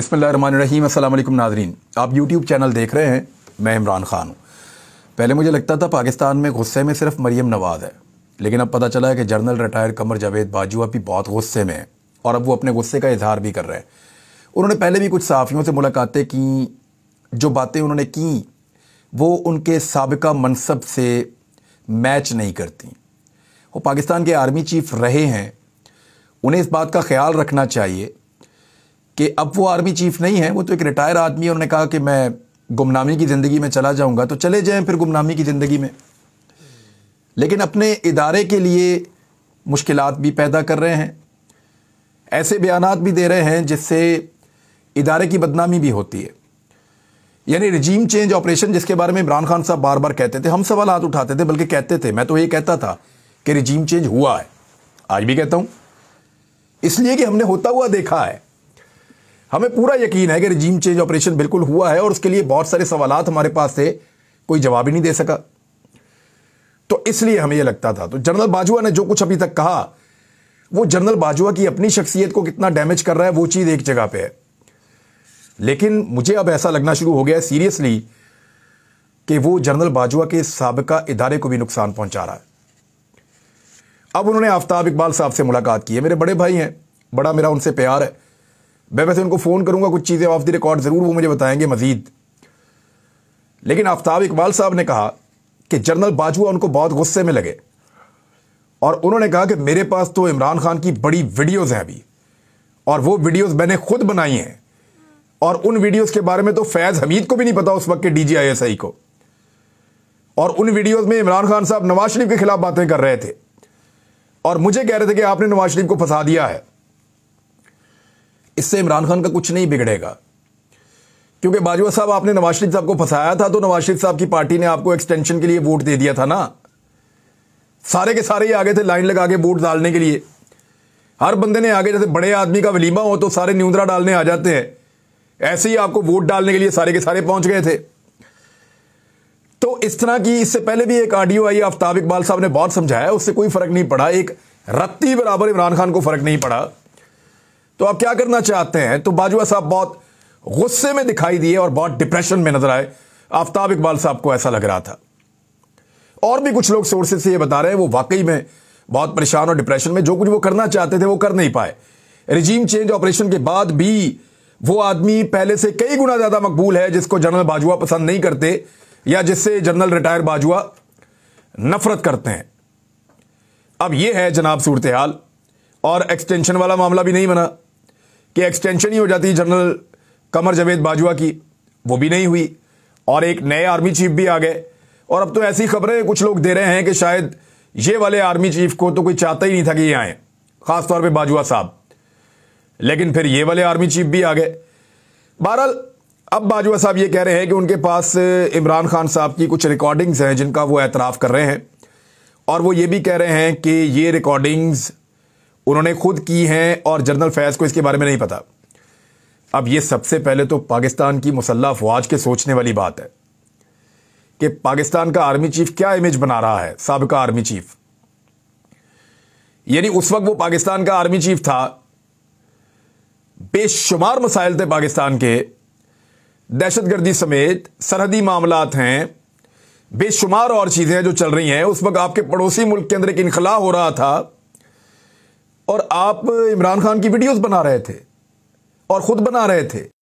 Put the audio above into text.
बसमीम अल्लाम नाजरीन आप यूट्यूब चैनल देख रहे हैं मैं इमरान ख़ान हूँ पहले मुझे लगता था पाकिस्तान में गुस्से में सिर्फ मरीम नवाज़ है लेकिन अब पता चला है कि जनरल रिटायर कमर जावेद बाजू अभी बहुत गुस्से में है और अब वो अपने गुस्से का इजहार भी कर रहे हैं उन्होंने पहले भी कुछ सहाफ़ियों से मुलाकातें की जो बातें उन्होंने की वो उनके सबका मनसब से मैच नहीं करती वो पाकिस्तान के आर्मी चीफ रहे हैं उन्हें इस बात का ख्याल रखना चाहिए कि अब वो आर्मी चीफ नहीं है वो तो एक रिटायर आदमी है उन्होंने कहा कि मैं गुमनामी की ज़िंदगी में चला जाऊँगा तो चले जाएं फिर गुमनामी की ज़िंदगी में लेकिन अपने इदारे के लिए मुश्किल भी पैदा कर रहे हैं ऐसे बयान भी दे रहे हैं जिससे इदारे की बदनामी भी होती है यानी रिजीम चेंज ऑपरेशन जिसके बारे में इमरान खान साहब बार बार कहते थे हम सवाल हाथ उठाते थे बल्कि कहते थे मैं तो ये कहता था कि रिजीम चेंज हुआ है आज भी कहता हूं इसलिए कि हमने होता हुआ देखा है हमें पूरा यकीन है कि रिजीम चेंज ऑपरेशन बिल्कुल हुआ है और उसके लिए बहुत सारे सवाल हमारे पास थे कोई जवाब ही नहीं दे सका तो इसलिए हमें यह लगता था तो जनरल बाजवा ने जो कुछ अभी तक कहा वो जनरल बाजवा की अपनी शख्सियत को कितना डैमेज कर रहा है वो चीज़ एक जगह पे है लेकिन मुझे अब ऐसा लगना शुरू हो गया है सीरियसली कि वो जनरल बाजवा के सबका इदारे को भी नुकसान पहुंचा रहा है अब उन्होंने आफ्ताब इकबाल साहब से मुलाकात की है मेरे बड़े भाई हैं बड़ा मेरा उनसे प्यार है मैं वैसे उनको फ़ोन करूँगा कुछ चीज़ें ऑफ द रिकॉर्ड ज़रूर वो मुझे बताएंगे मज़ीद लेकिन आफ्ताब इकबाल साहब ने कहा कि जनरल बाजवा उनको बहुत गुस्से में लगे और उन्होंने कहा कि मेरे पास तो इमरान खान की बड़ी वीडियोज़ हैं अभी और वो वीडियोज़ मैंने खुद बनाई हैं और उन वीडियोज़ के बारे में तो फैज़ हमीद को भी नहीं पता उस वक्त के D G I S I को और उन वीडियोज़ में इमरान खान साहब नवाज शरीफ के खिलाफ बातें कर रहे थे और मुझे कह रहे थे कि आपने नवाज शरीफ को फंसा दिया है इससे इमरान खान का कुछ नहीं बिगड़ेगा क्योंकि बाजवा साहब आपने नवाज शरीफ साहब को फंसाया था तो नवाज शरीफ साहब की पार्टी ने आपको एक्सटेंशन के लिए वोट दे दिया था ना सारे के सारे ही आगे थे लाइन लगा के वोट डालने के लिए हर बंदे ने आगे जैसे बड़े आदमी का वलीमा हो तो सारे न्यूंदरा डालने आ जाते हैं ऐसे ही आपको वोट डालने के लिए सारे के सारे पहुंच गए थे तो इस तरह की इससे पहले भी एक ऑडियो आई आफ्ताब इकबाल साहब ने बहुत समझाया उससे कोई फर्क नहीं पड़ा एक रत्ती बराबर इमरान खान को फर्क नहीं पड़ा तो आप क्या करना चाहते हैं तो बाजवा साहब बहुत गुस्से में दिखाई दिए और बहुत डिप्रेशन में नजर आए आफ्ताब इकबाल साहब को ऐसा लग रहा था और भी कुछ लोग सोर्सेज से ये बता रहे हैं वो वाकई में बहुत परेशान और डिप्रेशन में जो कुछ वो करना चाहते थे वो कर नहीं पाए रिजीम चेंज ऑपरेशन के बाद भी वो आदमी पहले से कई गुना ज्यादा मकबूल है जिसको जनरल बाजवा पसंद नहीं करते या जिससे जनरल रिटायर बाजवा नफरत करते हैं अब यह है जनाब सूरत हाल और एक्सटेंशन वाला मामला भी नहीं बना कि एक्सटेंशन ही हो जाती जनरल कमर जवेद बाजवा की वो भी नहीं हुई और एक नए आर्मी चीफ भी आ गए और अब तो ऐसी खबरें कुछ लोग दे रहे हैं कि शायद ये वाले आर्मी चीफ को तो कोई चाहता ही नहीं था कि ये आए खासतौर पर बाजवा साहब लेकिन फिर ये वाले आर्मी चीफ भी आ गए बहरहाल अब बाजवा साहब ये कह रहे हैं कि उनके पास इमरान खान साहब की कुछ रिकॉर्डिंग्स हैं जिनका वो एतराफ़ कर रहे हैं और वो ये भी कह रहे हैं कि ये रिकॉर्डिंग्स उन्होंने खुद की हैं और जनरल फैज़ को इसके बारे में नहीं पता अब यह सबसे पहले तो पाकिस्तान की मुसल्ह अफवाज के सोचने वाली बात है कि पाकिस्तान का आर्मी चीफ क्या इमेज बना रहा है सबका आर्मी चीफ यानी उस वक्त वो पाकिस्तान का आर्मी चीफ था बेशुमार मसाइल थे पाकिस्तान के दहशतगर्दी समेत सरहदी मामला हैं बेशुमार और चीज़ें जो चल रही हैं उस वक्त आपके पड़ोसी मुल्क के अंदर एक इनखला हो रहा था और आप इमरान खान की वीडियोस बना रहे थे और खुद बना रहे थे